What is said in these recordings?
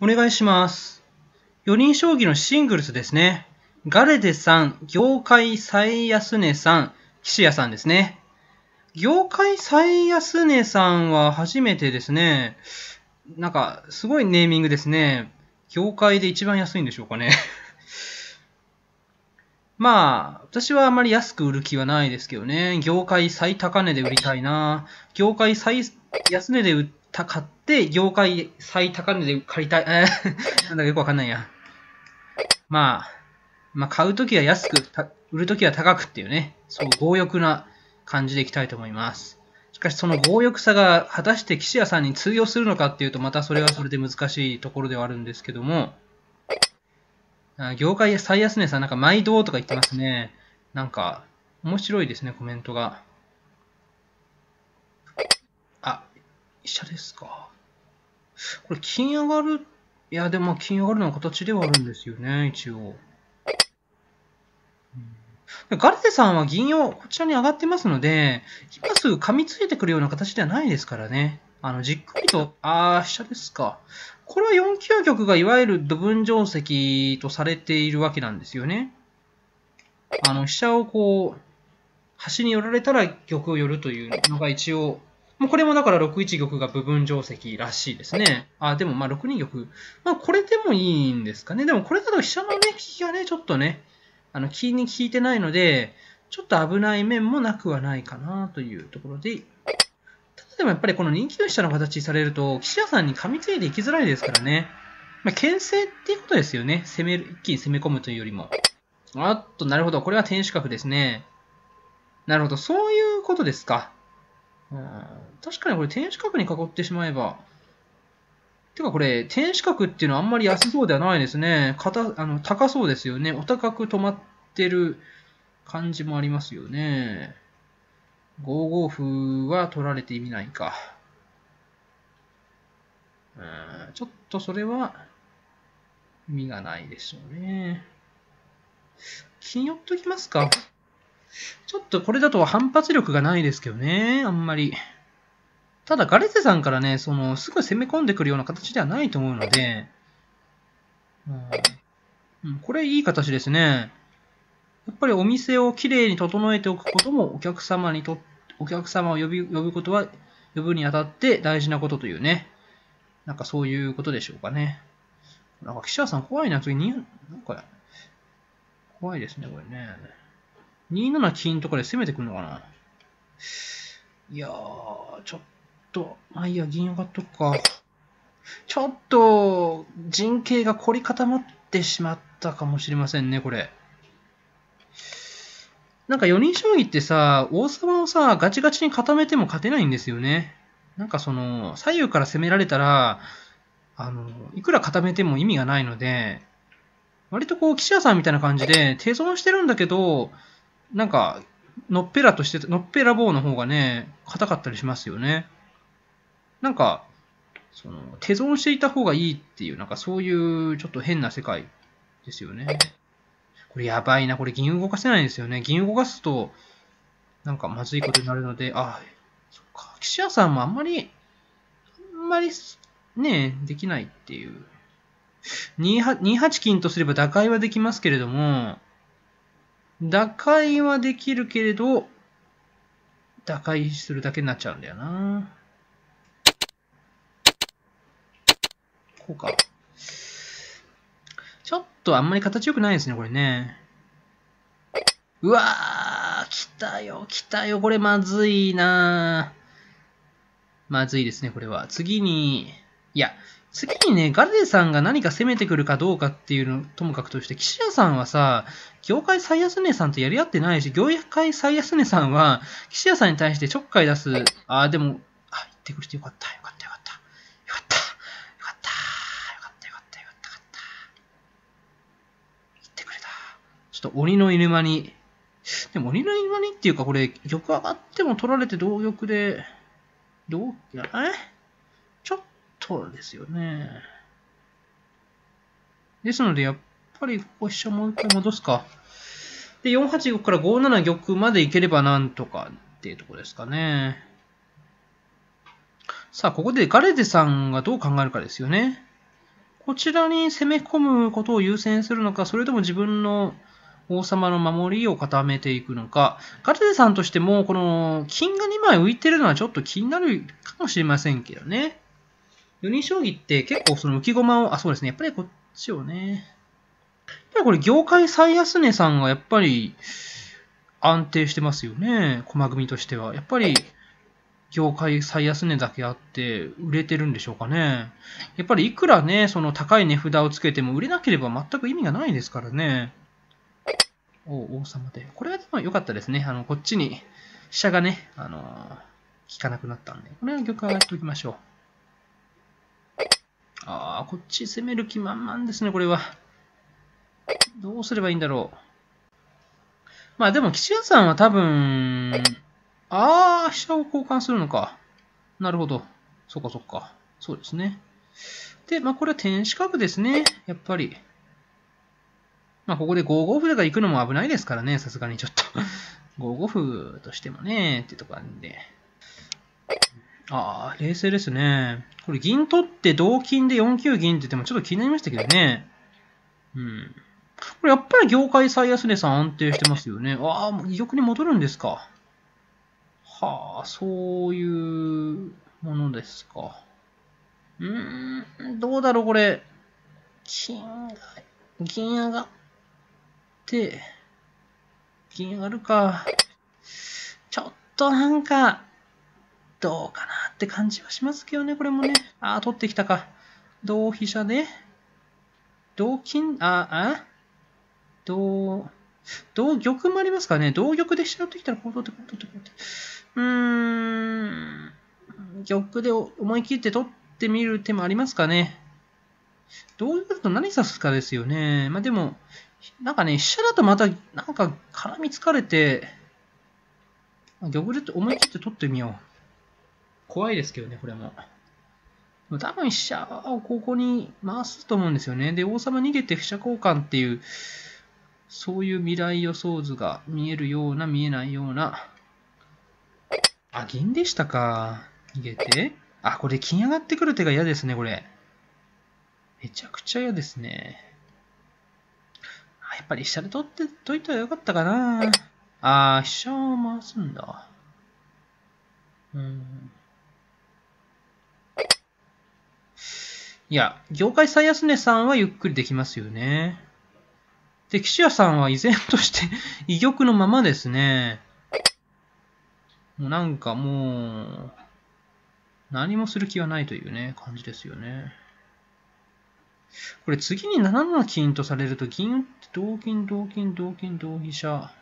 お願いします。4人将棋のシングルスですね。ガレデさん、業界最安値さん、岸谷さんですね。業界最安値さんは初めてですね。なんか、すごいネーミングですね。業界で一番安いんでしょうかねまあ、私はあまり安く売る気はないですけどね。業界最高値で売りたいな。業界最安値で売った買って、業界最高値で借りたい。えー、なんだかよくわかんないや。まあ、まあ買うときは安く、売るときは高くっていうね、そう強欲な感じでいきたいと思います。しかしその強欲さが果たして岸谷さんに通用するのかっていうとまたそれはそれで難しいところではあるんですけども、あ業界最安値さん、なんか毎度とか言ってますね。なんか、面白いですね、コメントが。あ、医者ですか。これ、金上がる、いや、でも金上がるの形ではあるんですよね、一応。ガルテさんは銀をこちらに上がってますので、今すぐ噛みついてくるような形ではないですからね。あの、じっくりと、あー、飛車ですか。これは4 9玉がいわゆる部分定石とされているわけなんですよね。あの、飛車をこう、端に寄られたら玉を寄るというのが一応、もうこれもだから6一玉が部分定石らしいですね。あ、でもまあ6二玉。まあこれでもいいんですかね。でもこれだと飛車のね、利きがね、ちょっとね、あの、気に効いてないので、ちょっと危ない面もなくはないかなというところで、でもやっぱりこの人気の飛車の形されると、岸谷さんに噛みついていきづらいですからね。まあ、牽制っていうことですよね。攻める、一気に攻め込むというよりも。あっと、なるほど。これは天守閣ですね。なるほど。そういうことですか。うん、確かにこれ天守閣に囲ってしまえば。てかこれ、天守閣っていうのはあんまり安そうではないですね。かたあの高そうですよね。お高く止まってる感じもありますよね。5五歩は取られて意味ないか。うん、ちょっとそれは意味がないでしょうね。金寄っときますか。ちょっとこれだと反発力がないですけどね、あんまり。ただ、ガレゼさんからね、その、すぐ攻め込んでくるような形ではないと思うので、うん、これいい形ですね。やっぱりお店をきれいに整えておくこともお客様にと、お客様を呼び、呼ぶことは、呼ぶにあたって大事なことというね。なんかそういうことでしょうかね。なんか記者さん怖いな、次に、なんか、怖いですね、これね。27金とかで攻めてくるのかないやー、ちょっと、まあいいや、銀上がっとくか。ちょっと、陣形が凝り固まってしまったかもしれませんね、これ。なんか4人将棋ってさ、王様をさ、ガチガチに固めても勝てないんですよね。なんかその、左右から攻められたら、あの、いくら固めても意味がないので、割とこう、岸屋さんみたいな感じで、手損してるんだけど、なんか、のっぺらとして、のっぺら棒の方がね、硬かったりしますよね。なんか、その、手損していた方がいいっていう、なんかそういうちょっと変な世界ですよね。これやばいな。これ銀動かせないんですよね。銀動かすと、なんかまずいことになるので、あ、そっか。岸屋さんもあんまり、あんまり、ね、できないっていう。2八金とすれば打開はできますけれども、打開はできるけれど、打開するだけになっちゃうんだよな。こうか。とあんまり形良くないですね、これね。うわー、来たよ、来たよ。これまずいなまずいですね、これは。次に、いや、次にね、ガルデさんが何か攻めてくるかどうかっていうの、ともかくとして、岸谷さんはさ、業界最安値さんとやり合ってないし、業界最安値さんは、岸谷さんに対してちょっかい出す、あでも、あ、ってくれてよかったよ。ちょっと鬼の犬間に、でも鬼の犬間にっていうかこれ、玉上がっても取られて同玉で、ど同、えちょっとですよね。ですので、やっぱりここ飛車もう一回戻すか。で、4八玉から5七玉までいければなんとかっていうとこですかね。さあ、ここでガレデさんがどう考えるかですよね。こちらに攻め込むことを優先するのか、それとも自分の王様の守りを固めていくのか、ガルデさんとしても、この金が2枚浮いてるのはちょっと気になるかもしれませんけどね。4人将棋って結構その浮き駒を、あ、そうですね。やっぱりこっちをね。やっぱりこれ業界最安値さんがやっぱり安定してますよね。駒組としては。やっぱり業界最安値だけあって売れてるんでしょうかね。やっぱりいくらね、その高い値札をつけても売れなければ全く意味がないですからね。お王様で。これはでも良かったですね。あの、こっちに飛車がね、あのー、効かなくなったんで。これは玉上がっておきましょう。ああ、こっち攻める気満々ですね、これは。どうすればいいんだろう。まあでも、吉谷さんは多分、ああ、飛車を交換するのか。なるほど。そっかそっか。そうですね。で、まあこれは天守閣ですね。やっぱり。まあ、ここで5五歩とか行くのも危ないですからね、さすがにちょっと5五歩としてもね、ってとこあんで。ああ、冷静ですね。これ銀取って同金で4九銀って言ってもちょっと気になりましたけどね。うん。これやっぱり業界最安値さん安定してますよね。ああ、もう欲に戻るんですか。はあ、そういうものですか。うーん、どうだろう、これ。金が、銀上がて、金上がるか。ちょっとなんか、どうかなって感じはしますけどね、これもね。ああ、取ってきたか。同飛車で、同金、ああ、同、同玉もありますからね。同玉で飛車寄ってきたらこう取って、こう取って、こう取って。うーん、玉で思い切って取ってみる手もありますかね。同玉だと何指すかですよね。まあでも、なんかね、飛車だとまた、なんか絡みつかれて、玉でっ思い切って取ってみよう。怖いですけどね、これも。多分飛車をここに回すと思うんですよね。で、王様逃げて飛車交換っていう、そういう未来予想図が見えるような、見えないような。あ、銀でしたか。逃げて。あ、これ金上がってくる手が嫌ですね、これ。めちゃくちゃ嫌ですね。やっぱり下で取って、取いたらよかったかな。あー、飛車を回すんだ。うん。いや、業界最安値さんはゆっくりできますよね。で、岸谷さんは依然として異 玉のままですね。もうなんかもう、何もする気はないというね、感じですよね。これ次に7七金とされると銀打って同金同金同金同飛車。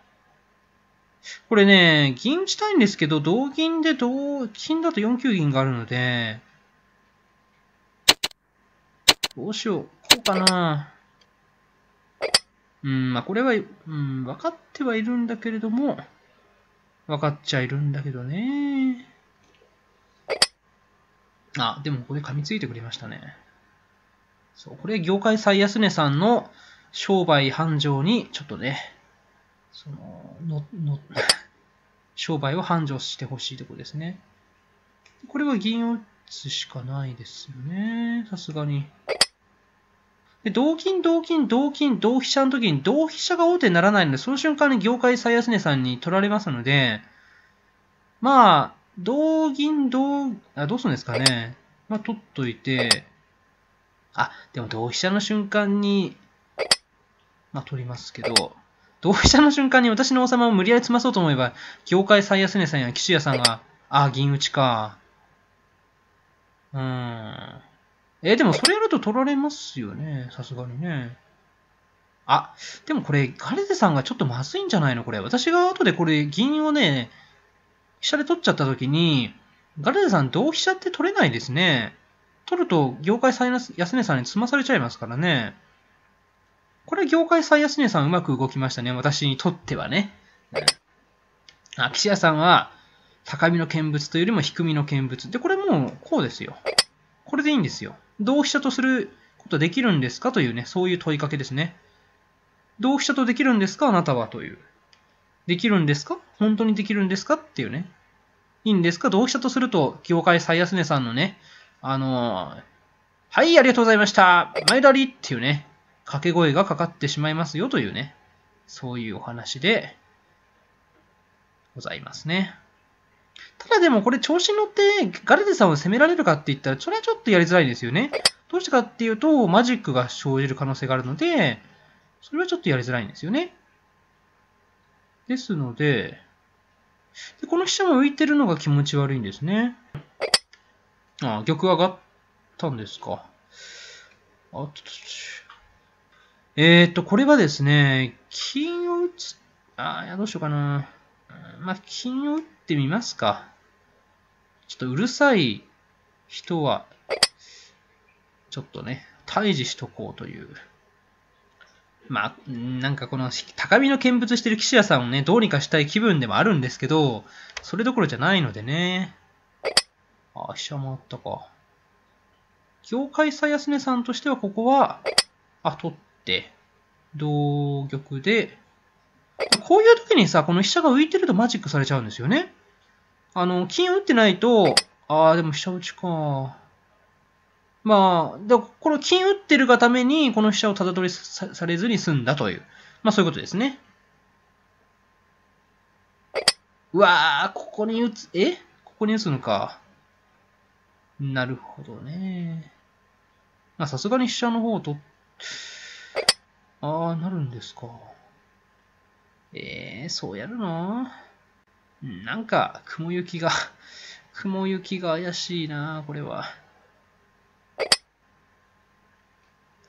これね、銀打ちたいんですけど、同銀で同金だと4九銀があるので、どうしよう。こうかな。うん、まあこれは、うん、分かってはいるんだけれども、分かっちゃいるんだけどね。あ、でもここで噛みついてくれましたね。そう、これ業界最安値さんの商売繁盛に、ちょっとね、その、の、の、商売を繁盛してほしいところですね。これは銀を打つしかないですよね。さすがに。で、同金、同金、同金、同飛車の時に同飛車が王手にならないので、その瞬間に業界最安値さんに取られますので、まあ、同銀、同、あ、どうするんですかね。まあ、取っといて、あ、でも同飛車の瞬間に、まあ取りますけど、同飛車の瞬間に私の王様を無理やり詰まそうと思えば、業界最安値さんや岸谷さんが、あ、銀打ちか。うーん。え、でもそれやると取られますよね、さすがにね。あ、でもこれ、カレゼさんがちょっとまずいんじゃないのこれ。私が後でこれ、銀をね、飛車で取っちゃった時に、ガレゼさん同飛車って取れないですね。取ると業界最安値さんに詰まされちゃいますからね。これ業界最安値さんうまく動きましたね。私にとってはね。あ、岸屋さんは高みの見物というよりも低みの見物。で、これもうこうですよ。これでいいんですよ。同飛車とすることできるんですかというね、そういう問いかけですね。同飛車とできるんですかあなたはという。できるんですか本当にできるんですかっていうね。いいんですか同飛車とすると、業界最安値さんのね、あのー、はい、ありがとうございました。前だりっていうね、掛け声がかかってしまいますよというね、そういうお話でございますね。ただでもこれ調子に乗ってガルデさんを攻められるかって言ったら、それはちょっとやりづらいですよね。どうしてかっていうと、マジックが生じる可能性があるので、それはちょっとやりづらいんですよね。ですので、でこの飛車も浮いてるのが気持ち悪いんですね。ああ、玉上がったんですか。あえっ、ー、と、これはですね、金を打つ、ああ、どうしようかな。まあ、金を打ってみますか。ちょっとうるさい人は、ちょっとね、退治しとこうという。まあ、なんかこの高みの見物してる岸谷さんをね、どうにかしたい気分でもあるんですけど、それどころじゃないのでね。あ、飛車回ったか。業界最安値さんとしては、ここは、あ、取って、同玉で、こういう時にさ、この飛車が浮いてるとマジックされちゃうんですよね。あの、金打ってないと、ああ、でも飛車打ちか。まあ、でこの金打ってるがために、この飛車をただ取りされずに済んだという。まあそういうことですね。うわあ、ここに打つ、えここに打つのか。なるほどね。あ、さすがに飛車の方を取っ、ああ、なるんですか。ええー、そうやるな。なんか、雲行きが、雲行きが怪しいな、これは。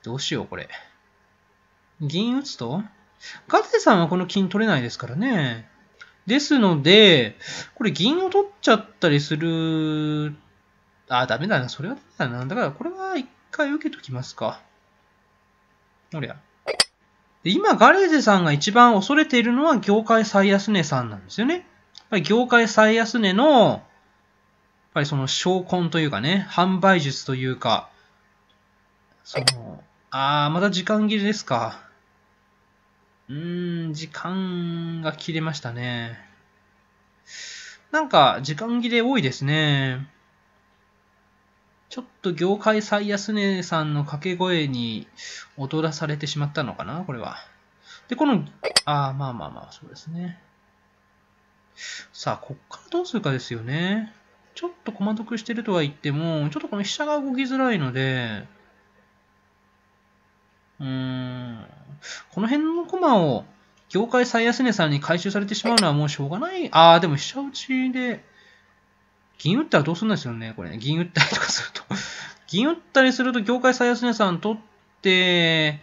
どうしよう、これ。銀打つとガテさんはこの金取れないですからね。ですので、これ銀を取っちゃったりするあ、ダメだな。それはダメだな。だからこれは一回受けときますか。あれや。で今、ガレーゼさんが一番恐れているのは業界最安値さんなんですよね。やっぱり業界最安値の、やっぱりその証拠というかね、販売術というか、その、あー、また時間切れですか。うーん、時間が切れましたね。なんか、時間切れ多いですね。ちょっと業界最安値さんの掛け声に踊らされてしまったのかな、これは。で、この、ああ、まあまあまあ、そうですね。さあ、こっからどうするかですよね。ちょっと駒得してるとは言っても、ちょっとこの飛車が動きづらいので、うーん、この辺の駒を業界最安値さんに回収されてしまうのはもうしょうがない。ああ、でも飛車打ちで、銀打ったらどうすんですよね、これね。銀打ったりとかすると 銀打ったりすると、業界最安値さん取って、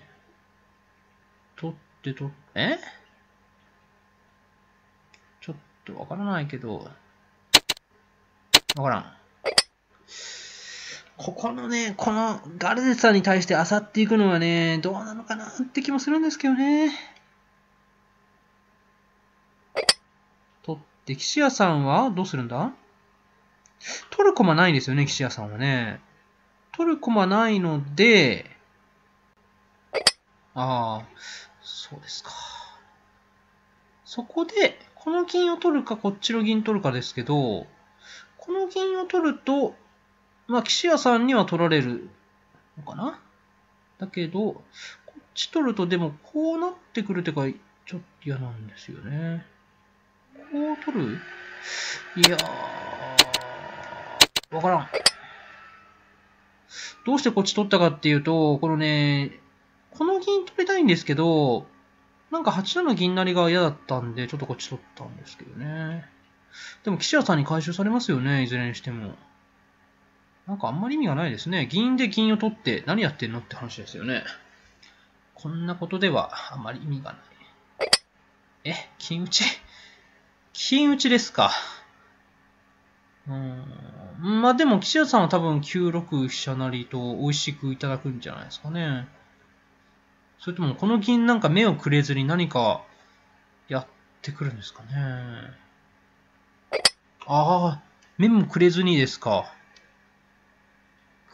取って取って、えちょっとわからないけど、わからん。ここのね、このガルデさんに対してあさっていくのはね、どうなのかなって気もするんですけどね。取って、岸屋さんはどうするんだトルコないんですよね、岸谷さんはね。トルコないので、ああ、そうですか。そこで、この銀を取るか、こっちの銀取るかですけど、この銀を取ると、まあ、岸谷さんには取られるのかなだけど、こっち取ると、でも、こうなってくるってか、ちょっと嫌なんですよね。こう取るいやー。わからん。どうしてこっち取ったかっていうと、このね、この銀取りたいんですけど、なんか8七銀成が嫌だったんで、ちょっとこっち取ったんですけどね。でも、岸谷さんに回収されますよね、いずれにしても。なんかあんまり意味がないですね。銀で銀を取って何やってんのって話ですよね。こんなことではあまり意味がない。え、金打ち金打ちですか。うーん。まあでも、岸田さんは多分9六飛車成と美味しくいただくんじゃないですかね。それとも、この銀なんか目をくれずに何かやってくるんですかね。ああ、目もくれずにですか。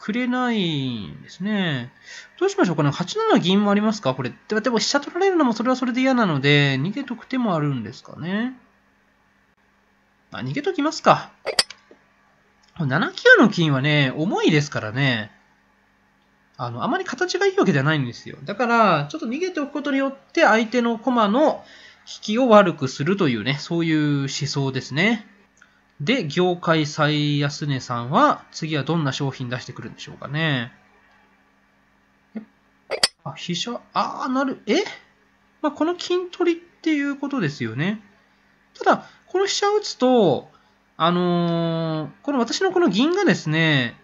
くれないんですね。どうしましょうかね。8七銀もありますかこれ。でも飛車取られるのもそれはそれで嫌なので、逃げとく手もあるんですかね。あ、逃げときますか。7キロの金はね、重いですからね、あの、あまり形がいいわけじゃないんですよ。だから、ちょっと逃げておくことによって、相手の駒の引きを悪くするというね、そういう思想ですね。で、業界最安値さんは、次はどんな商品出してくるんでしょうかね。あ、飛車、あー、なる、えまあ、この金取りっていうことですよね。ただ、この飛車打つと、あのー、この私のこの銀がですね、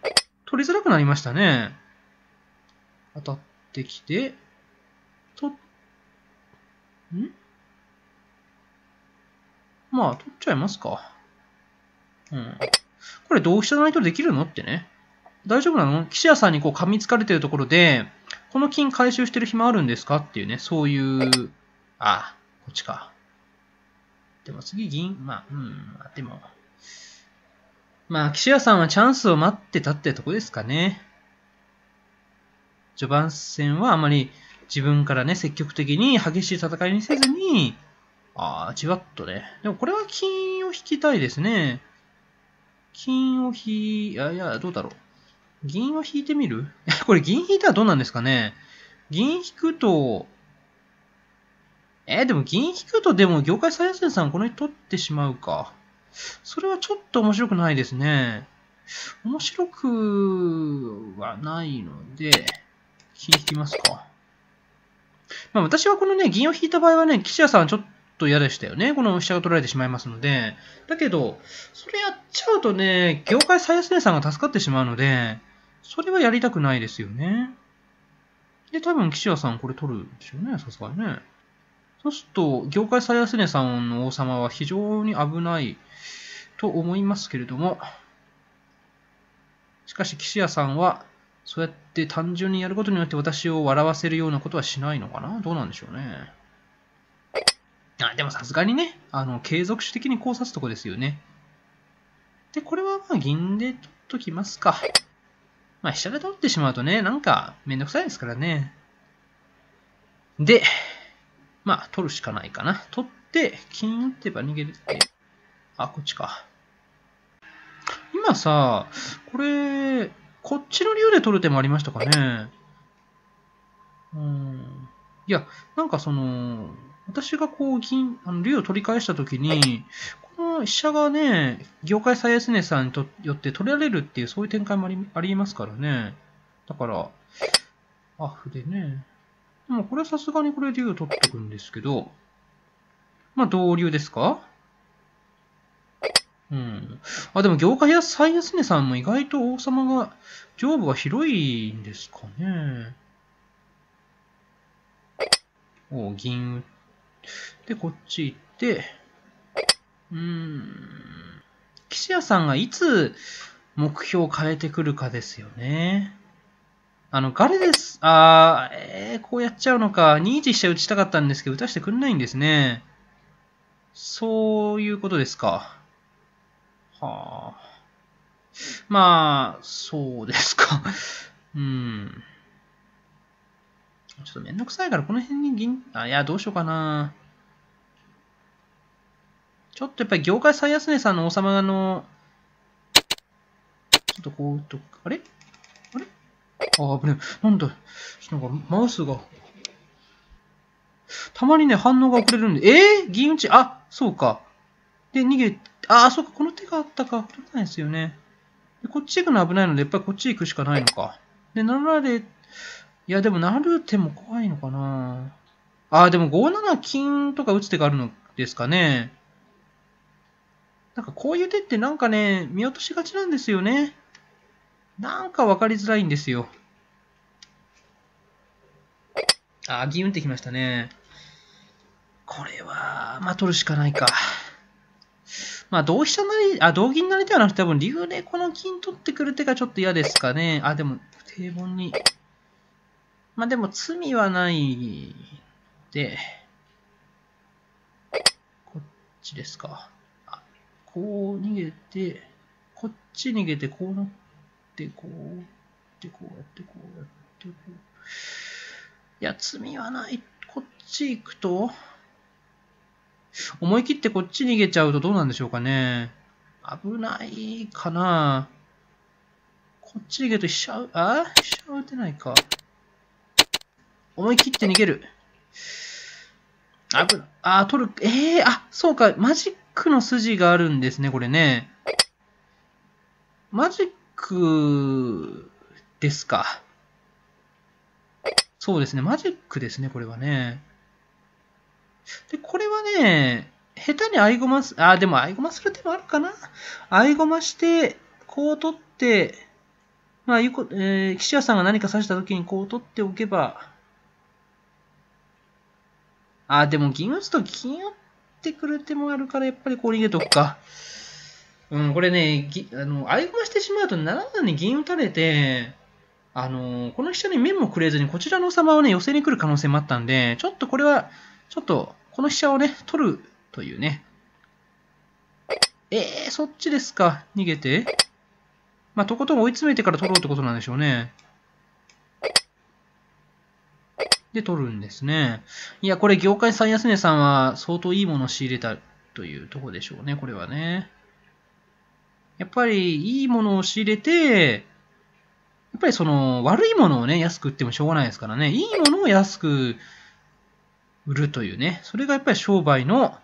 取りづらくなりましたね。当たってきて、と、んまあ、取っちゃいますか。うん。これ同飛車ないとできるのってね。大丈夫なの岸谷さんにこう噛みつかれてるところで、この金回収してる暇あるんですかっていうね、そういう、ああ、こっちか。でも次銀、まあ、うん、でも、まあ、岸谷さんはチャンスを待ってたってとこですかね。序盤戦はあまり自分からね、積極的に激しい戦いにせずに、ああ、じわっとね。でもこれは金を引きたいですね。金を引い、やいや、どうだろう。銀を引いてみる これ銀引いたらどうなんですかね銀引くと、えー、でも銀引くとでも業界最先さんこの人取ってしまうか。それはちょっと面白くないですね。面白くはないので、金引きますか。まあ私はこのね、銀を引いた場合はね、岸谷さんちょっと嫌でしたよね。この飛車が取られてしまいますので。だけど、それやっちゃうとね、業界最安値さんが助かってしまうので、それはやりたくないですよね。で、多分岸谷さんこれ取るでしょうね、さすがにね。そうすると、業界最安値さんの王様は非常に危ないと思いますけれども、しかし、岸谷さんは、そうやって単純にやることによって私を笑わせるようなことはしないのかなどうなんでしょうね。あでもさすがにね、あの、継続主的にこう指すとこですよね。で、これはまあ銀で取っときますか。まあ飛車で取ってしまうとね、なんかめんどくさいですからね。で、まあ、取るしかないかな。取って、金打ってば逃げるって。あ、こっちか。今さ、これ、こっちの竜で取る手もありましたかね。うん。いや、なんかその、私がこう、銀、あの竜を取り返したときに、この飛車がね、業界最安値さんによって取られるっていう、そういう展開もありありますからね。だから、あ、筆ね。もうこれさすがにこれ竜取ってくんですけど、まあ同竜ですかうん。あ、でも業界や最安値さんも意外と王様が、上部が広いんですかね。お銀で、こっち行って、うーん。岸谷さんがいつ目標を変えてくるかですよね。あの、ガレです。あー、えー、こうやっちゃうのか。2-1して打ちたかったんですけど、打たせてくんないんですね。そういうことですか。はあ。まあ、そうですか。うん。ちょっとめんどくさいから、この辺に銀、あ、いや、どうしようかな。ちょっとやっぱり業界最安値さんの王様の、ちょっとこう、と、あれあ、危ねえ。なんだ。なんか、マウスが。たまにね、反応が遅れるんで。えー、銀打ちあ、そうか。で、逃げ、あ、あ、そうか。この手があったか。取れないですよね。でこっち行くの危ないので、やっぱりこっち行くしかないのか。で、なられ、いや、でも、なる手も怖いのかなあ、でも5七金とか打つ手があるのですかね。なんかこういう手ってなんかね、見落としがちなんですよね。なんか分かりづらいんですよ。あ、ギュンってきましたね。これは、まあ、取るしかないか。まあ、同飛車なり、あ、同銀なりではなくて、多分、竜でこの金取ってくる手がちょっと嫌ですかね。あ、でも、定本に。まあ、でも、罪はないで、こっちですか。あ、こう逃げて、こっち逃げて、こうなって、ってこう、やってこう、やってこう、やってこう。いや、罪はない。こっち行くと、思い切ってこっち逃げちゃうとどうなんでしょうかね。危ないかな。こっち逃げると飛車、あ飛車打てないか。思い切って逃げる。危ない。あ、あ取る。ええー、あ、そうか。マジックの筋があるんですね、これね。マジッククですか。そうですね、マジックですね、これはね。で、これはね、下手に合駒す、あ、でも合駒する手もあるかな。合駒して、こう取って、まあ、ゆこ、えー、岸谷さんが何か指した時にこう取っておけば、あ、でも銀打つと金打ってくる手もあるから、やっぱりこう逃げとくか。うん、これね、ぎあの合駒してしまうと7段に銀打たれて、あのこの飛車に面もくれずに、こちらの王様をね、寄せに来る可能性もあったんで、ちょっとこれは、ちょっと、この飛車をね、取るというね。えー、そっちですか。逃げて。まあ、とことん追い詰めてから取ろうってことなんでしょうね。で、取るんですね。いや、これ、業界最安値さんは相当いいものを仕入れたというとこでしょうね、これはね。やっぱりいいものを仕入れて、やっぱりその悪いものをね、安く売ってもしょうがないですからね、いいものを安く売るというね、それがやっぱり商売の、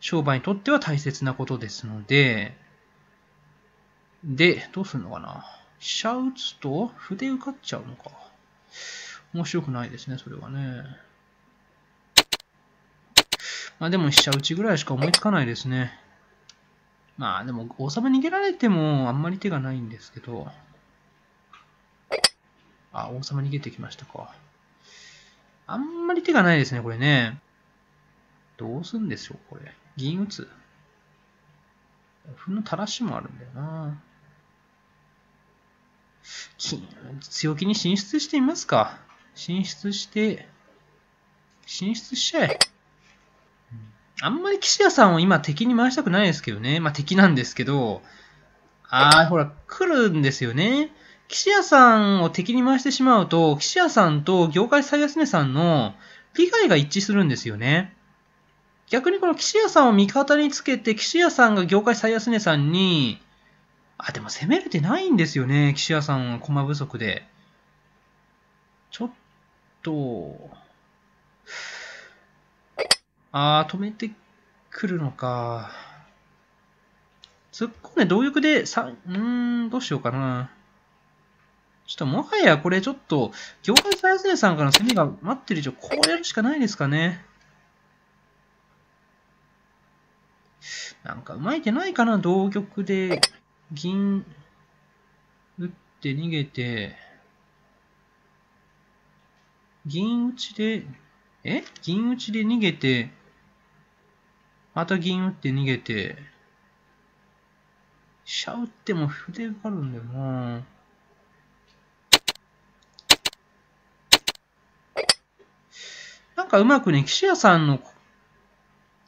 商売にとっては大切なことですので、で、どうするのかな。飛車打つと筆受かっちゃうのか。面白くないですね、それはね。まあでも飛車打ちぐらいしか思いつかないですね。まあでも王様逃げられてもあんまり手がないんですけど。あ、王様逃げてきましたか。あんまり手がないですね、これね。どうすんでしょう、これ。銀打つ。歩の垂らしもあるんだよな。金、強気に進出してみますか。進出して、進出しちゃえ。あんまり岸谷さんを今敵に回したくないですけどね。まあ敵なんですけど、あー、ほら、来るんですよね。岸谷さんを敵に回してしまうと、岸谷さんと業界最安値さんの利害が一致するんですよね。逆にこの岸谷さんを味方につけて、岸谷さんが業界最安値さんに、あ、でも攻めれてないんですよね。岸谷さんは駒不足で。ちょっと、ああ、止めてくるのか。突っ込んで同玉で、さ、うーん、どうしようかな。ちょっともはやこれちょっと、行列最安値さんからの攻めが待ってる以上、こうやるしかないですかね。なんかうまい手ないかな、同玉で、銀、打って逃げて、銀打ちで、え銀打ちで逃げて、また銀打って逃げて、飛車打っても筆が受かるんだよななんかうまくね、岸谷さんの、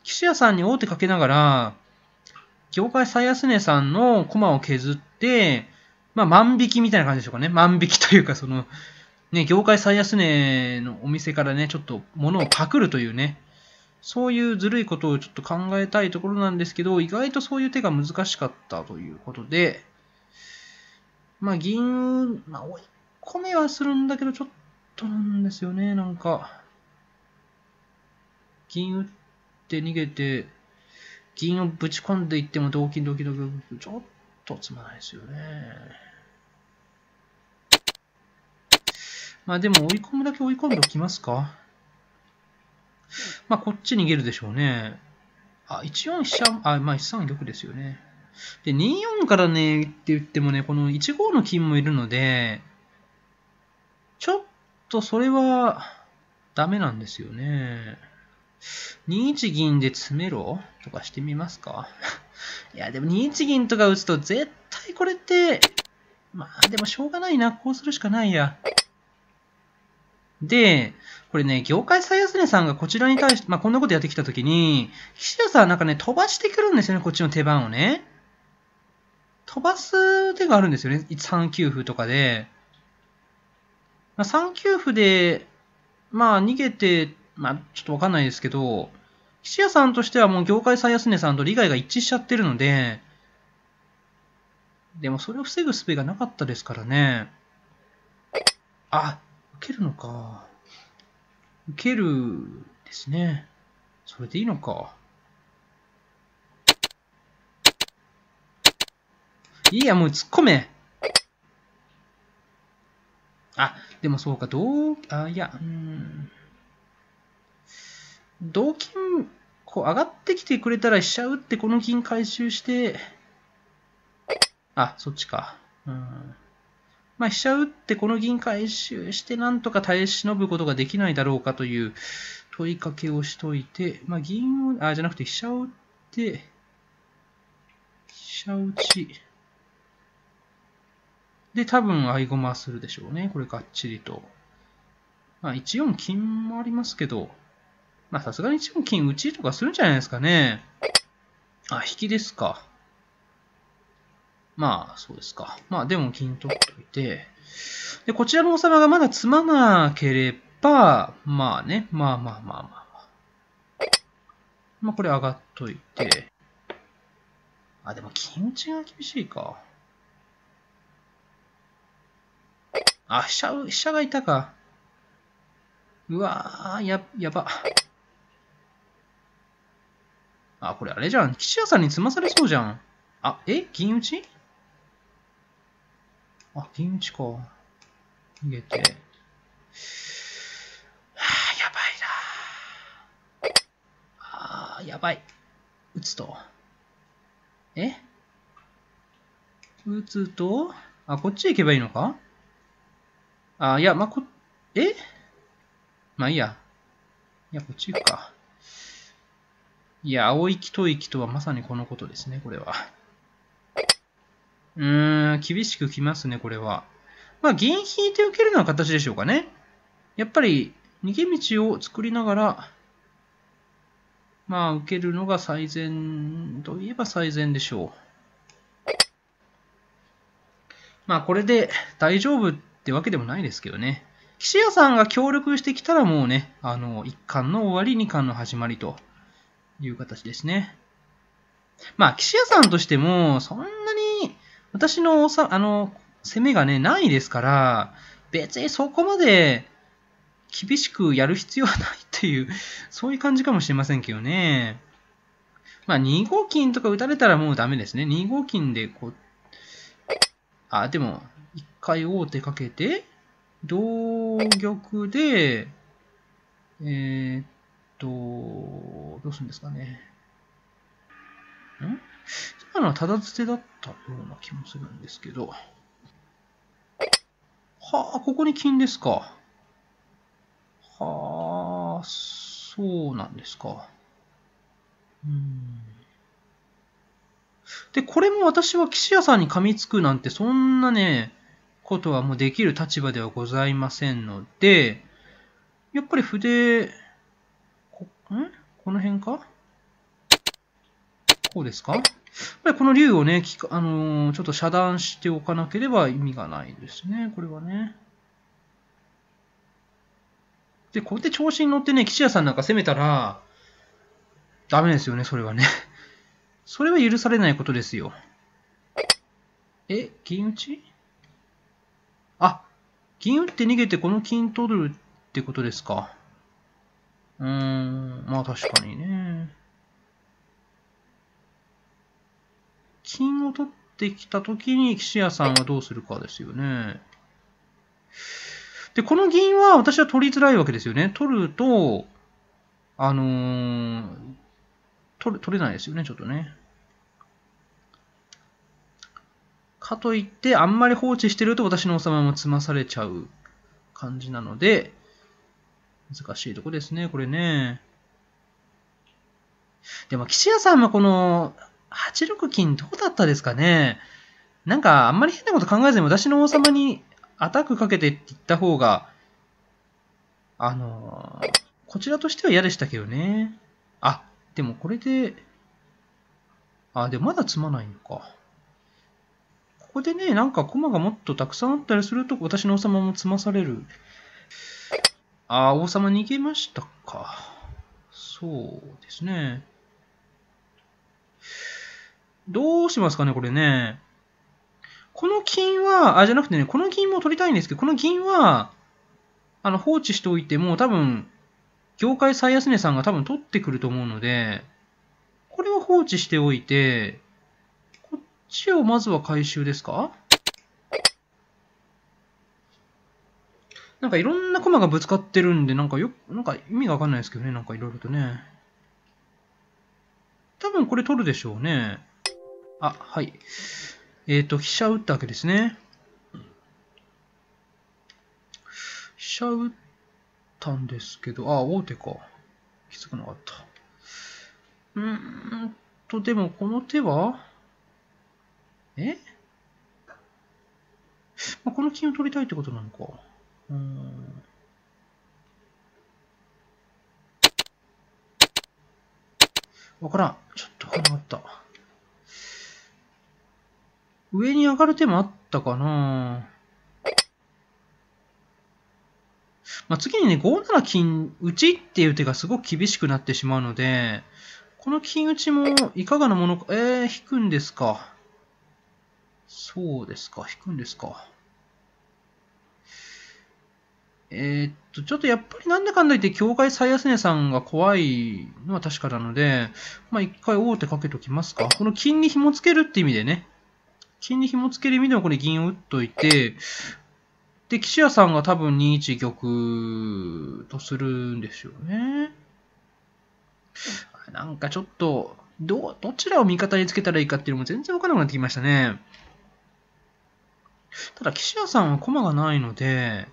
岸谷さんに王手かけながら、業界最安値さんの駒を削って、まあ万引きみたいな感じでしょうかね。万引きというか、その、ね、業界最安値のお店からね、ちょっと物をパクるというね、そういうずるいことをちょっと考えたいところなんですけど、意外とそういう手が難しかったということで、まあ銀、まあ追い込めはするんだけど、ちょっとなんですよね、なんか。銀打って逃げて、銀をぶち込んでいっても同金同金同金、ちょっとつまないですよね。まあでも追い込むだけ追い込んでおきますか。まあ、こっち逃げるでしょうね。あ、1四飛車、あ、まあ、1三玉ですよね。で、2四からね、って言ってもね、この1五の金もいるので、ちょっとそれは、ダメなんですよね。2一銀で詰めろとかしてみますかいや、でも2一銀とか打つと絶対これって、まあでもしょうがないな。こうするしかないや。で、これね、業界最安値さんがこちらに対して、まあ、こんなことやってきたときに、岸田さんなんかね、飛ばしてくるんですよね、こっちの手番をね。飛ばす手があるんですよね、3九歩とかで。まあ、3九歩で、まあ、逃げて、まあ、ちょっとわかんないですけど、岸谷さんとしてはもう業界最安値さんと利害が一致しちゃってるので、でもそれを防ぐ術がなかったですからね。あ、受けるのか。受けるですね。それでいいのか。いいや、もう突っ込めあ、でもそうか、同、あ、いや、うん。同金、こう上がってきてくれたら飛車打ってこの金回収して、あ、そっちか。うん。まあ、飛車打ってこの銀回収してなんとか耐え忍ぶことができないだろうかという問いかけをしといて、まあ、銀を、あ、じゃなくて飛車を打って、飛車打ち。で、多分合駒するでしょうね。これがっちりと。まあ、1四金もありますけど、まあ、さすがに1四金打ちとかするんじゃないですかね。あ、引きですか。まあ、そうですか。まあ、でも金取っといて、で、こちらの王様がまだ詰まなければ、まあね、まあまあまあまあまあ。まあ、これ上がっといて、あ、でも金打ちが厳しいか。あ、飛車、飛車がいたか。うわー、や、やば。あ、これあれじゃん。岸屋さんに詰まされそうじゃん。あ、え銀打ちあ、ピンチか。逃げて。はあ、やばいな。ああ、やばい。打つと。え打つと、あ、こっちへ行けばいいのかあ、いや、まあ、こ、えまあいいや。いや、こっち行くか。いや、青息、遠息とはまさにこのことですね、これは。うーん、厳しくきますね、これは。まあ、銀引いて受けるのは形でしょうかね。やっぱり、逃げ道を作りながら、まあ、受けるのが最善といえば最善でしょう。まあ、これで大丈夫ってわけでもないですけどね。岸谷さんが協力してきたらもうね、あの、1巻の終わり、2巻の始まりという形ですね。まあ、岸谷さんとしても、そん私のさ、あの、攻めがね、ないですから、別にそこまで厳しくやる必要はないっていう、そういう感じかもしれませんけどね。まあ、2五金とか打たれたらもうダメですね。2五金でこう、あ、でも、一回王手かけて、同玉で、えー、っと、どうするんですかね。んただただ捨てだったような気もするんですけど。はあ、ここに金ですか。はあ、そうなんですか。うん。で、これも私は岸谷さんに噛みつくなんて、そんなね、ことはもうできる立場ではございませんので、やっぱり筆、こ、んこの辺かこうですかやっぱりこの竜をね、あのー、ちょっと遮断しておかなければ意味がないですね、これはね。で、こうやって調子に乗ってね、岸谷さんなんか攻めたら、ダメですよね、それはね。それは許されないことですよ。え、銀打ちあ、銀打って逃げてこの金取るってことですか。うーん、まあ確かにね。金を取ってきた時に岸谷さんはどうするかですよね。で、この銀は私は取りづらいわけですよね。取ると、あのー、取れ、取れないですよね、ちょっとね。かといって、あんまり放置してると私の王様も詰まされちゃう感じなので、難しいとこですね、これね。でも、岸谷さんはこの、8六金どうだったですかねなんかあんまり変なこと考えずに私の王様にアタックかけてって言った方が、あのー、こちらとしては嫌でしたけどね。あ、でもこれで、あ、でもまだ詰まないのか。ここでね、なんか駒がもっとたくさんあったりすると、私の王様も詰まされる。あ、王様逃げましたか。そうですね。どうしますかね、これね。この金は、あ、じゃなくてね、この銀も取りたいんですけど、この銀は、あの、放置しておいても、多分、業界最安値さんが多分取ってくると思うので、これを放置しておいて、こっちをまずは回収ですかなんかいろんな駒がぶつかってるんで、なんかよ、なんか意味がわかんないですけどね、なんかいろいろとね。多分これ取るでしょうね。あ、はい。えっ、ー、と、飛車を打ったわけですね。飛車を打ったんですけど、あ、王手か。きつくなかった。うーんと、でもこの手は、えまあ、この金を取りたいってことなのか。うん。わからん。ちょっとわなかった。上に上がる手もあったかなまあ、次にね、5七金打ちっていう手がすごく厳しくなってしまうので、この金打ちもいかがなものか、えー、引くんですか。そうですか、引くんですか。えー、っと、ちょっとやっぱりなんだかんだ言って、境界最安値さんが怖いのは確かなので、まあ一回王手かけときますか。この金に紐付けるって意味でね、金に紐付ける意味でもこれ銀を打っといて、で、岸谷さんが多分2一玉とするんですよね。なんかちょっと、ど、どちらを味方につけたらいいかっていうのも全然わからなくなってきましたね。ただ、岸谷さんは駒がないので、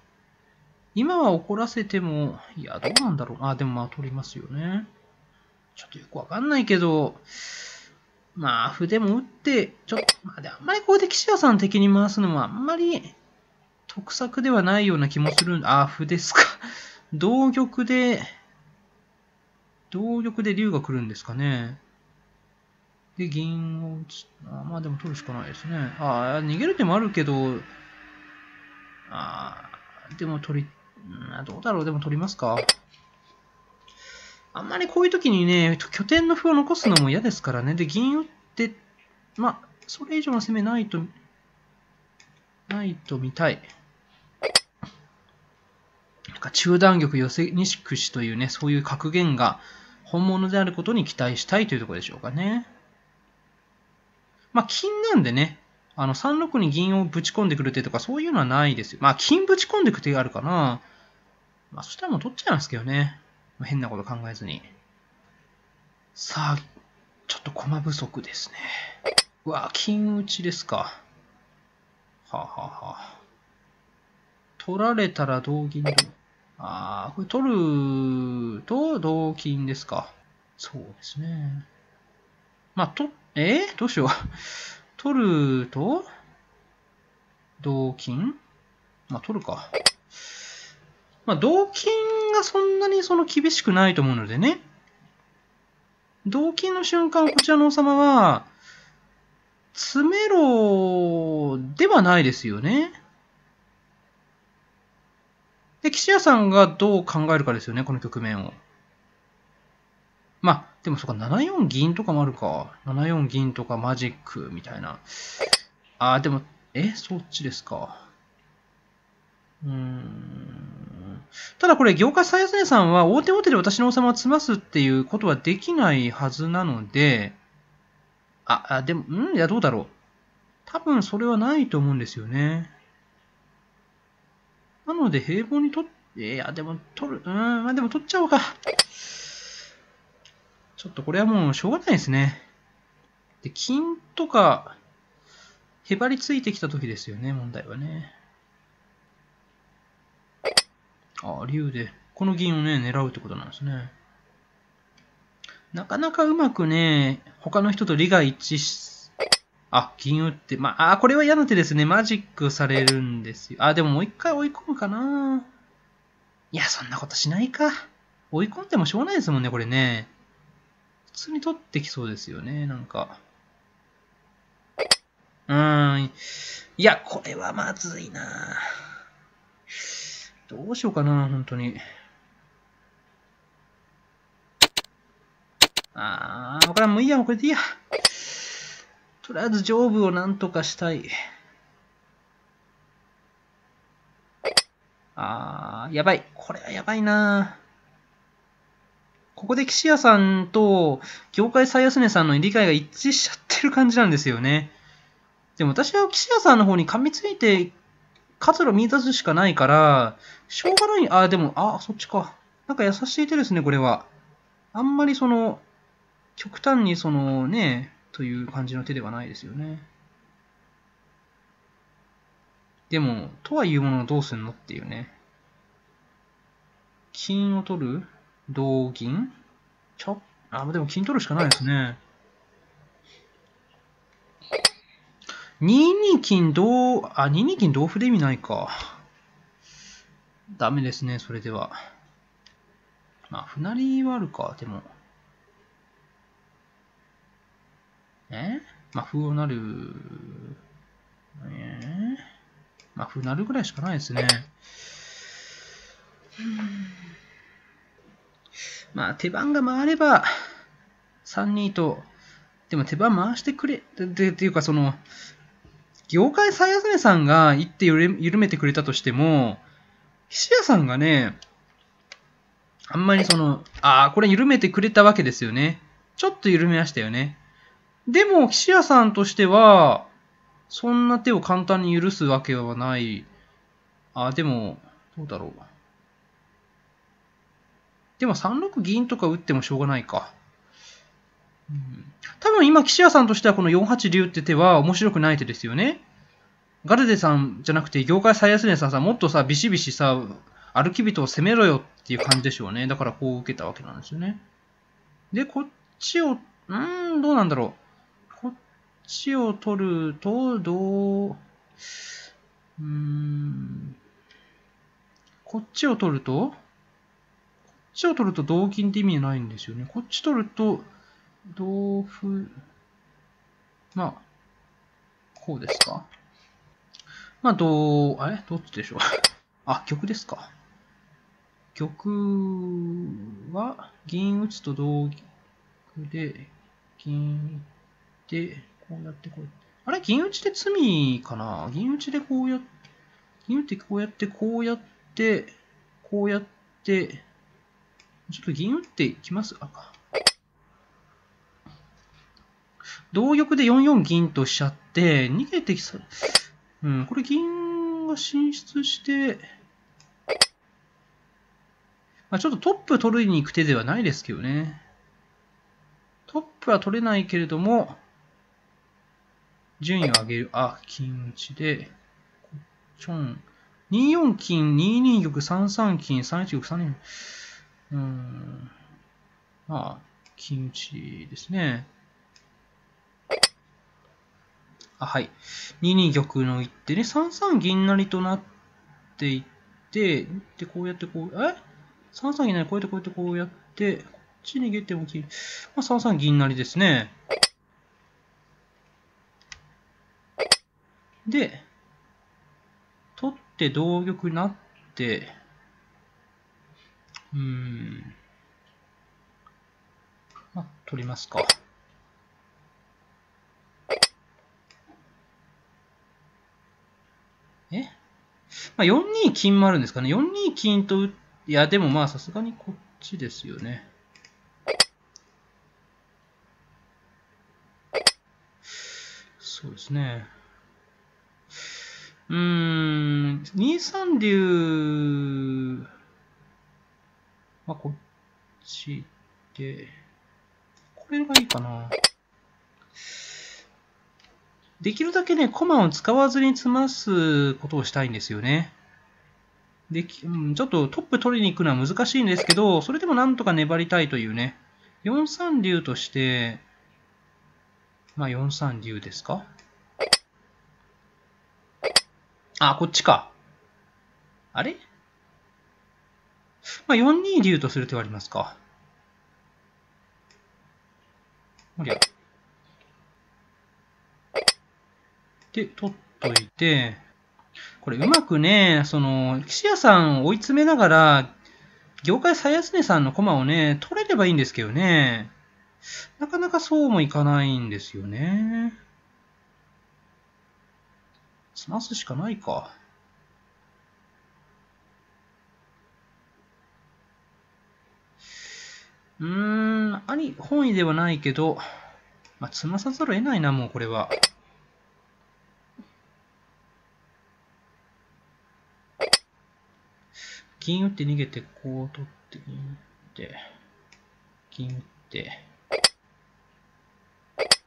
今は怒らせても、いや、どうなんだろう。あ、でもまあ取りますよね。ちょっとよくわかんないけど、まあ、歩でも打って、ちょっと、まあ、あんまりこうで岸屋さん的に回すのは、あんまり得策ではないような気もするん、あ、歩ですか。同玉で、同玉で竜が来るんですかね。で、銀を打つ。あまあでも取るしかないですね。ああ、逃げる手もあるけど、ああ、でも取り、どうだろう、でも取りますか。あんまりこういう時にね、拠点の歩を残すのも嫌ですからね。で、銀打って、まあ、それ以上の攻めないと、ないと見たい。なんか中段玉寄せ西串というね、そういう格言が本物であることに期待したいというところでしょうかね。まあ、金なんでね、あの、3六に銀をぶち込んでくる手とかそういうのはないですよ。まあ、金ぶち込んでく手があるかな。まあ、そしたらもう取っちゃいますけどね。変なこと考えずに。さあ、ちょっと駒不足ですね。うわ、金打ちですか。はあ、ははあ、取られたら同銀でも。ああ、これ取ると同金ですか。そうですね。まあ、と、えー、どうしよう。取ると同金まあ、取るか。まあ、金がそんなにその厳しくないと思うのでね。同金の瞬間、こちらの王様は、詰めろではないですよね。で、岸谷さんがどう考えるかですよね、この局面を。まあ、でもそっか、7四銀とかもあるか。7四銀とかマジックみたいな。ああ、でも、え、そっちですか。うーん。ただこれ、業界最安値さんは大手大手で私の王様を詰ますっていうことはできないはずなので、あ、あでも、うんいや、どうだろう。多分それはないと思うんですよね。なので平凡に取って、いや、でも取る、うん、まあでも取っちゃおうか。ちょっとこれはもうしょうがないですね。で、金とか、へばりついてきた時ですよね、問題はね。ああ、竜で、この銀をね、狙うってことなんですね。なかなかうまくね、他の人と利が一致し、あ、銀打って、まあ、あ、これは嫌な手ですね。マジックされるんですよ。あ、でももう一回追い込むかな。いや、そんなことしないか。追い込んでもしょうがないですもんね、これね。普通に取ってきそうですよね、なんか。うーん。いや、これはまずいな。どうしようかな、本当に。あー、わからん。もういいや、もうこれでいいや。とりあえず上部をなんとかしたい。あー、やばい。これはやばいなここで岸谷さんと業界最安値さんの理解が一致しちゃってる感じなんですよね。でも私は岸谷さんの方に噛みついて活路見出すしかないから、しょうがない。あ、でも、あ、そっちか。なんか優しい手ですね、これは。あんまりその、極端にそのね、という感じの手ではないですよね。でも、とはいうものどうすんのっていうね。金を取る同銀ちょあ、でも金取るしかないですね。2二金同、あ、2二金同歩で意味ないか。ダメですね、それでは。まあ、歩成りはあるか、でも。えまあ、歩をなる。えー、まあ、歩なるぐらいしかないですね。まあ、手番が回れば、3二と、でも手番回してくれ、で、っていうかその、業界最安値さんが一手緩めてくれたとしても、菱屋さんがね、あんまりその、ああ、これ緩めてくれたわけですよね。ちょっと緩めましたよね。でも、岸谷さんとしては、そんな手を簡単に許すわけはない。あ、でも、どうだろう。でも3六銀とか打ってもしょうがないか。うん多分今、岸谷さんとしてはこの4八竜って手は面白くない手ですよね。ガルデさんじゃなくて、業界最安値さんさ、もっとさ、ビシビシさ、歩き人を攻めろよっていう感じでしょうね。だからこう受けたわけなんですよね。で、こっちを、うーん、どうなんだろう。こっちを取ると、どう、うーん、こっちを取ると、こっちを取ると同金って意味ないんですよね。こっち取ると、同歩、まあ、こうですか。まあ、どう、あれどっちでしょう。あ、玉ですか。玉は、銀打つと同歩で、銀打って、こうやってこうやって。あれ銀打ちで罪かな銀打ちでこうやって、銀打ってこうやって、こうやって、こうやって、ちょっと銀打っていきますか。同玉で4四銀としちゃって、逃げてきさ、うん、これ銀が進出して、まあ、ちょっとトップ取りに行く手ではないですけどね。トップは取れないけれども、順位を上げる。あ、金打ちで、ちょん。2四金、2二玉、3三金、3一玉、3二。玉。うん。まあ、金打ちですね。あ、はい。2二玉の一手で、3三銀成となっていって、で、こうやってこう、え ?3 三銀成、こうやってこうやってこうやって、こっち逃げても金、まあ、3三銀成ですね。で、取って同玉になって、うん、まあ、取りますか。えまあ、4二金もあるんですかね。4二金といや、でもまあ、さすがにこっちですよね。そうですね。うーん、2三竜、まあ、こっちで、これがいいかな。できるだけね、コマを使わずに詰ますことをしたいんですよね。でき、うん、ちょっとトップ取りに行くのは難しいんですけど、それでもなんとか粘りたいというね。4三竜として、まあ4三竜ですかあ、こっちか。あれまあ4二竜とする手はありますか。おりゃ。で、取っといて、これうまくね、その、岸屋さんを追い詰めながら、業界最安値さんの駒をね、取れればいいんですけどね。なかなかそうもいかないんですよね。詰ますしかないか。うーん、あり、本意ではないけど、まあ、詰まさざるを得ないな、もうこれは。金打って逃げて、こう取って、銀打って、金打って、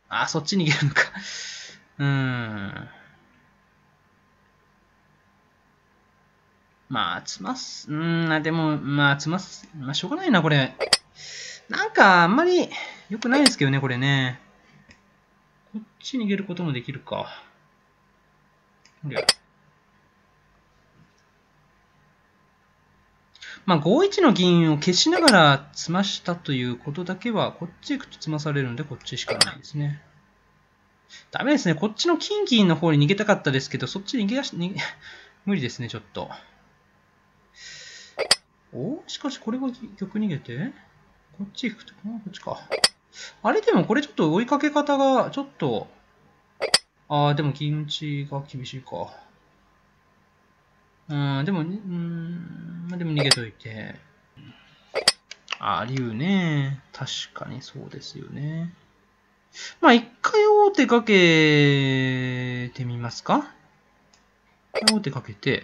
あ、そっち逃げるのかうーん。まあ、詰ます。うん、あ、でも、まあ、詰ます。まあ、しょうがないな、これ。なんか、あんまり良くないですけどね、これね。こっち逃げることもできるか。りゃまあ、5一の銀を消しながら詰ましたということだけは、こっち行くと詰まされるんで、こっちしかないですね。ダメですね。こっちの金銀の方に逃げたかったですけど、そっち逃げ出し、逃げ、無理ですね、ちょっと。おしかしこれは逆逃げてこっち行くとこっちか。あれでもこれちょっと追いかけ方が、ちょっと、ああ、でも銀打ちが厳しいか。うん、でも、うん、まあでも逃げといて。ありうね。確かにそうですよね。まあ一回王手かけてみますか。王手かけて。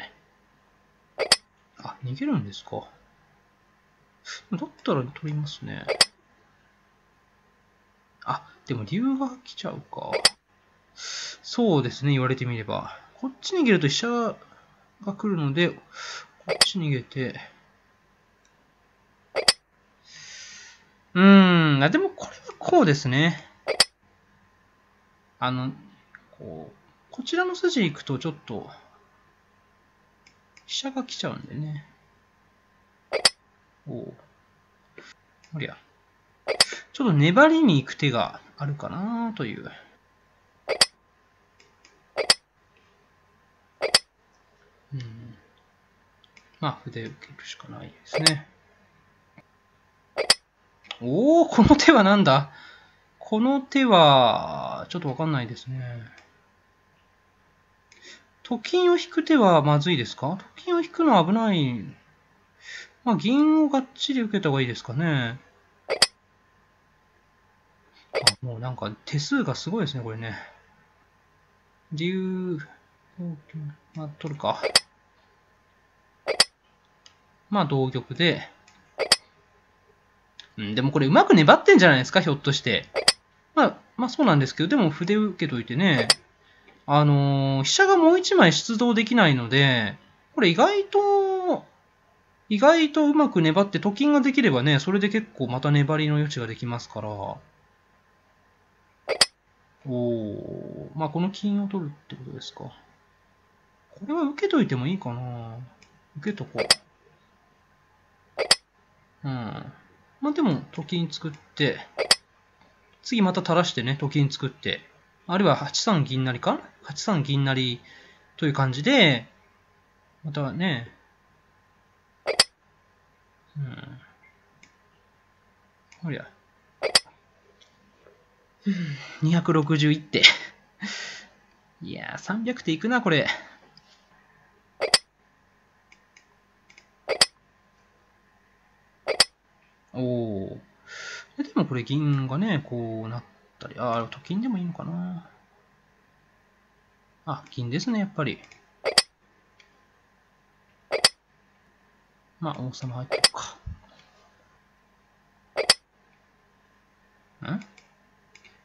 あ、逃げるんですか。だったら取りますね。あ、でも竜が来ちゃうか。そうですね、言われてみれば。こっち逃げると飛車が来るので、こっち逃げて。うーん、あ、でもこれはこうですね。あの、こう、こちらの筋行くとちょっと、飛車が来ちゃうんでね。おお。おりゃ。ちょっと粘りに行く手があるかなという。まあ、筆受けるしかないですね。おお、この手はなんだこの手は、ちょっとわかんないですね。と金を引く手はまずいですかと金を引くのは危ない。まあ、銀をがっちり受けた方がいいですかね。あ、もうなんか手数がすごいですね、これね。理由、まあ、取るか。まあ同玉で、うん、でもこれうまく粘ってんじゃないですか、ひょっとして。まあ、まあそうなんですけど、でも筆受けといてね、あのー、飛車がもう一枚出動できないので、これ意外と、意外とうまく粘ってと金ができればね、それで結構また粘りの余地ができますから。おお、まあこの金を取るってことですか。これは受けといてもいいかな受けとこう。うん。まあでも、と金作って、次また垂らしてね、と金作って、あるいは8三銀成か ?8 三銀成という感じで、またね、うん。ありゃ。261手。いやー、300手いくな、これ。おお。でもこれ銀がね、こうなったり、ああ、と金でもいいのかな。あ、金ですね、やっぱり。まあ、王様入ってか。ん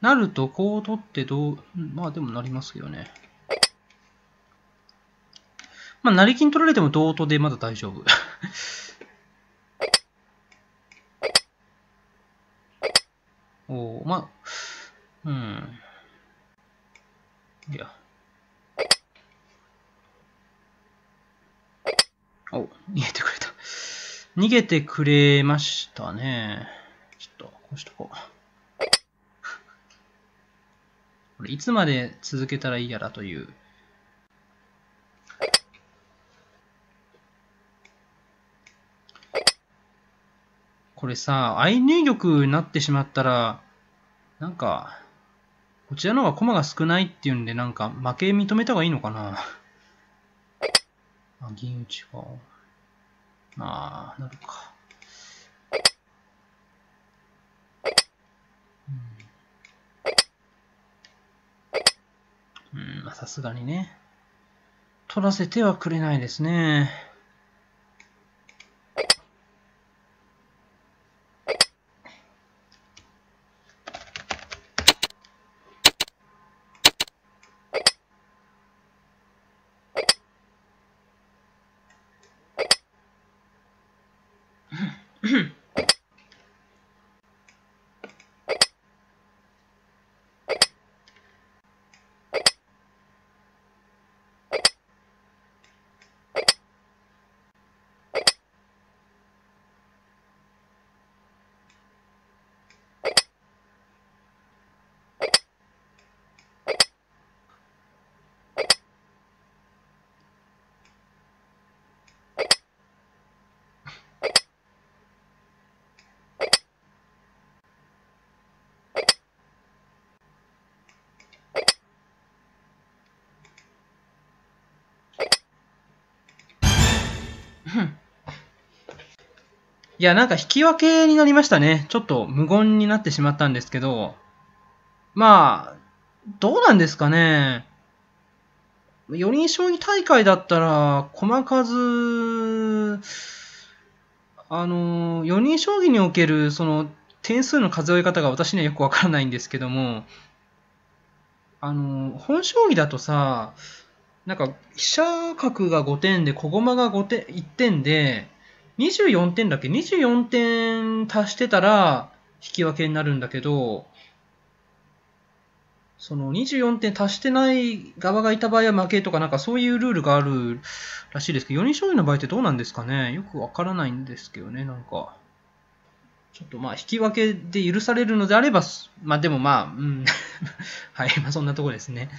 なると、こう取ってどう、まあでもなりますよね。まあ、成金取られても同等でまだ大丈夫おまあ、うん。いや。お、逃げてくれた。逃げてくれましたね。ちょっと、こうしとこう。これ、いつまで続けたらいいやらという。これさ、相入力になってしまったら、なんか、こちらの方が駒が少ないっていうんで、なんか、負け認めた方がいいのかな。あ、銀打ちか。ああ、なるか。うん、さすがにね。取らせてはくれないですね。いや、なんか引き分けになりましたね。ちょっと無言になってしまったんですけど、まあ、どうなんですかね。4人将棋大会だったら、細数、あの、4人将棋における、その、点数の数え方が私にはよくわからないんですけども、あの、本将棋だとさ、なんか、飛車角が5点で、小駒が5点、1点で、24点だっけ ?24 点足してたら引き分けになるんだけど、その24点足してない側がいた場合は負けとかなんかそういうルールがあるらしいですけど、4人勝利の場合ってどうなんですかねよくわからないんですけどね、なんか。ちょっとまあ引き分けで許されるのであれば、まあでもまあ、うん はい、まあそんなとこですね。